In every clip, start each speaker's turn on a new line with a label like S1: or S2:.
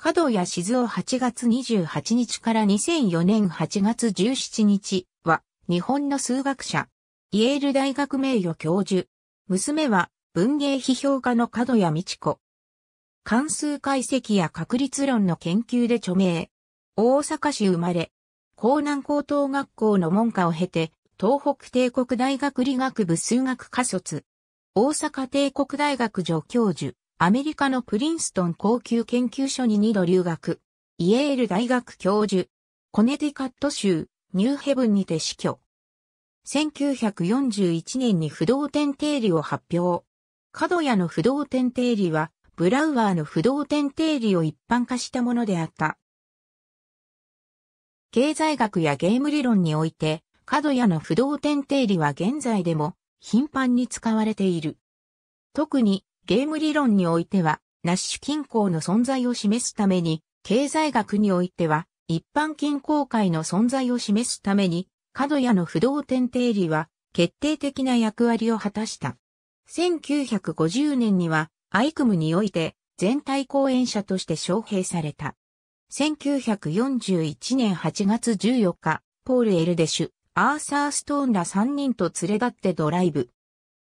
S1: 角谷静雄8月28日から2004年8月17日は日本の数学者、イェール大学名誉教授。娘は文芸批評家の角谷道子。関数解析や確率論の研究で著名。大阪市生まれ。江南高等学校の門下を経て、東北帝国大学理学部数学科卒。大阪帝国大学助教授。アメリカのプリンストン高級研究所に2度留学。イエール大学教授。コネティカット州、ニューヘブンにて死去。1941年に不動点定理を発表。角谷の不動点定理は、ブラウアーの不動点定理を一般化したものであった。経済学やゲーム理論において、角谷の不動点定理は現在でも頻繁に使われている。特にゲーム理論においては、ナッシュ均衡の存在を示すために、経済学においては、一般均衡界の存在を示すために、角谷の不動点定理は、決定的な役割を果たした。1950年には、アイクムにおいて、全体講演者として招聘された。1941年8月14日、ポール・エルデシュ、アーサー・ストーンら3人と連れ立ってドライブ、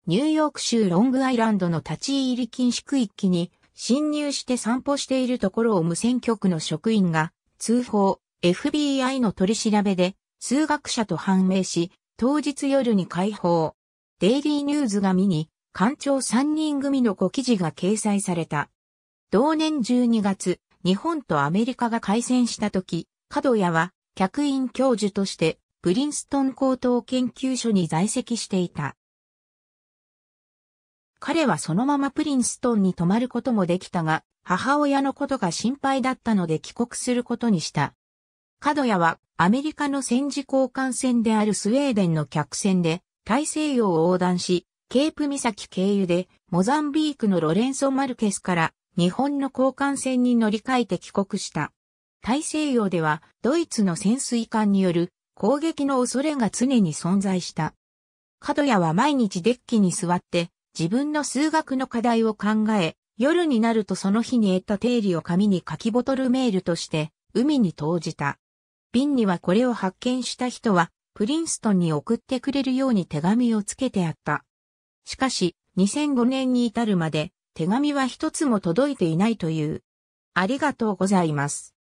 S1: ニューヨーク州ロングアイランドの立ち入り禁止区域に侵入して散歩しているところを無線局の職員が通報、FBI の取り調べで数学者と判明し、当日夜に解放。デイリーニューズが見に、官庁3人組の5記事が掲載された。同年12月、日本とアメリカが開戦した時、角谷は客員教授として、プリンストン高等研究所に在籍していた。彼はそのままプリンストンに泊まることもできたが、母親のことが心配だったので帰国することにした。角谷はアメリカの戦時交換船であるスウェーデンの客船で大西洋を横断し、ケープ岬経由でモザンビークのロレンソ・マルケスから日本の交換船に乗り換えて帰国した。大西洋ではドイツの潜水艦による攻撃の恐れが常に存在した。角谷は毎日デッキに座って自分の数学の課題を考え、夜になるとその日に得た定理を紙に書きボトルメールとして海に投じた。瓶にはこれを発見した人はプリンストンに送ってくれるように手紙をつけてあった。しかし2005年に至るまで手紙は一つも届いていないという。ありがとうございます。